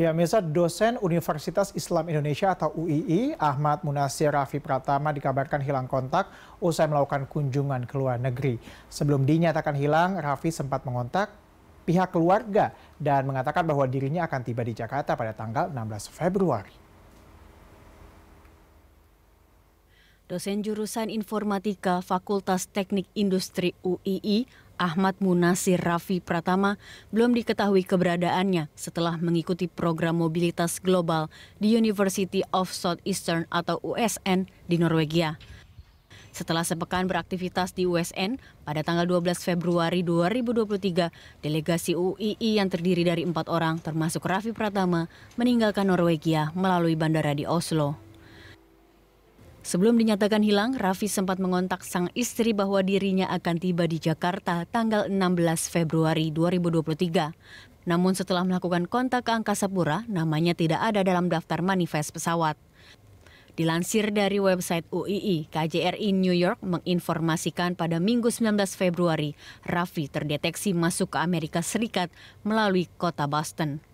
Ya, Mirsa, dosen Universitas Islam Indonesia atau UII, Ahmad Munasir Rafi Pratama dikabarkan hilang kontak usai melakukan kunjungan ke luar negeri. Sebelum dinyatakan hilang, Rafi sempat mengontak pihak keluarga dan mengatakan bahwa dirinya akan tiba di Jakarta pada tanggal 16 Februari. Dosen jurusan Informatika Fakultas Teknik Industri UII, Ahmad Munasir Rafi Pratama belum diketahui keberadaannya setelah mengikuti program mobilitas global di University of Southeastern atau USN di Norwegia. Setelah sepekan beraktivitas di USN, pada tanggal 12 Februari 2023, delegasi UII yang terdiri dari empat orang termasuk Rafi Pratama meninggalkan Norwegia melalui bandara di Oslo. Sebelum dinyatakan hilang, Raffi sempat mengontak sang istri bahwa dirinya akan tiba di Jakarta tanggal 16 Februari 2023. Namun setelah melakukan kontak ke Angkasa Pura, namanya tidak ada dalam daftar manifest pesawat. Dilansir dari website UII, KJRI New York menginformasikan pada Minggu 19 Februari, Raffi terdeteksi masuk ke Amerika Serikat melalui kota Boston.